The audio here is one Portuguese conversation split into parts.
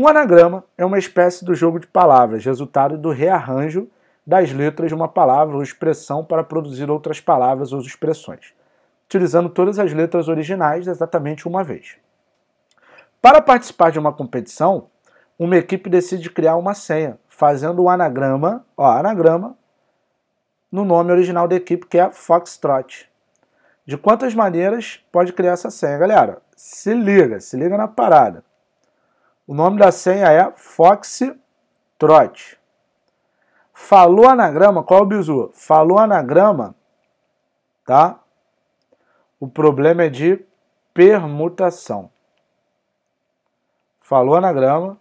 Um anagrama é uma espécie do jogo de palavras, resultado do rearranjo das letras de uma palavra ou expressão para produzir outras palavras ou expressões, utilizando todas as letras originais exatamente uma vez. Para participar de uma competição, uma equipe decide criar uma senha, fazendo um anagrama, ó, anagrama, no nome original da equipe, que é Foxtrot. De quantas maneiras pode criar essa senha, galera? Se liga, se liga na parada. O nome da senha é Foxtrot. Falou anagrama, qual é o bizu? Falou anagrama, tá? O problema é de permutação. Falou anagrama,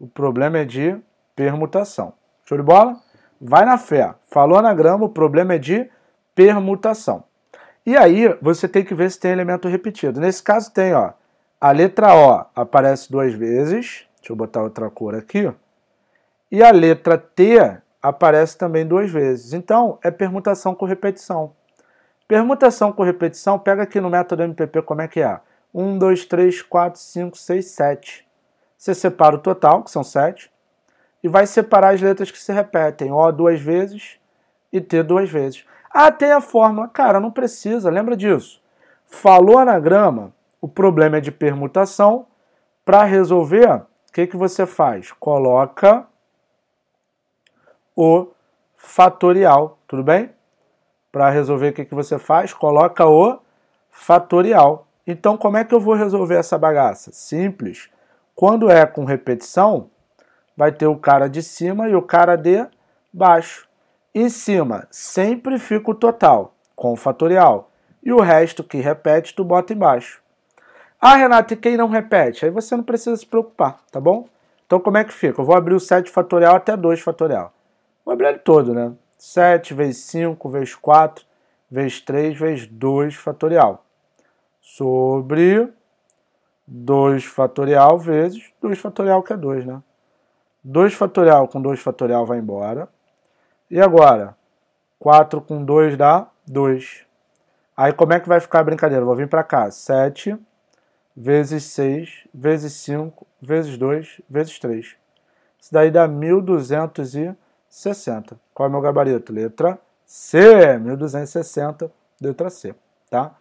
o problema é de permutação. Show de bola? Vai na fé. Falou anagrama, o problema é de permutação. E aí, você tem que ver se tem elemento repetido. Nesse caso tem, ó, a letra O aparece duas vezes. Deixa eu botar outra cor aqui. E a letra T aparece também duas vezes. Então, é permutação com repetição. Permutação com repetição, pega aqui no método MPP como é que é. 1, 2, 3, 4, 5, 6, 7. Você separa o total, que são 7, e vai separar as letras que se repetem. O duas vezes e T duas vezes. Ah, tem a fórmula. Cara, não precisa, lembra disso. Falou anagrama, o problema é de permutação. Para resolver, o que, que você faz? Coloca o fatorial, tudo bem? Para resolver, o que, que você faz? Coloca o fatorial. Então, como é que eu vou resolver essa bagaça? Simples. Quando é com repetição, vai ter o cara de cima e o cara de baixo. Em cima, sempre fica o total com o fatorial. E o resto que repete, tu bota embaixo. Ah, Renato, e quem não repete? Aí você não precisa se preocupar, tá bom? Então como é que fica? Eu vou abrir o 7 fatorial até 2 fatorial. Vou abrir ele todo, né? 7 vezes 5 vezes 4 vezes 3 vezes 2 fatorial. Sobre 2 fatorial vezes 2 fatorial que é 2, né? 2 fatorial com 2 fatorial vai embora. E agora? 4 com 2 dá 2. Aí como é que vai ficar a brincadeira? vou vir para cá. 7 vezes 6, vezes 5, vezes 2, vezes 3. Isso daí dá 1260. Qual é o meu gabarito? Letra C, 1260, letra C, tá?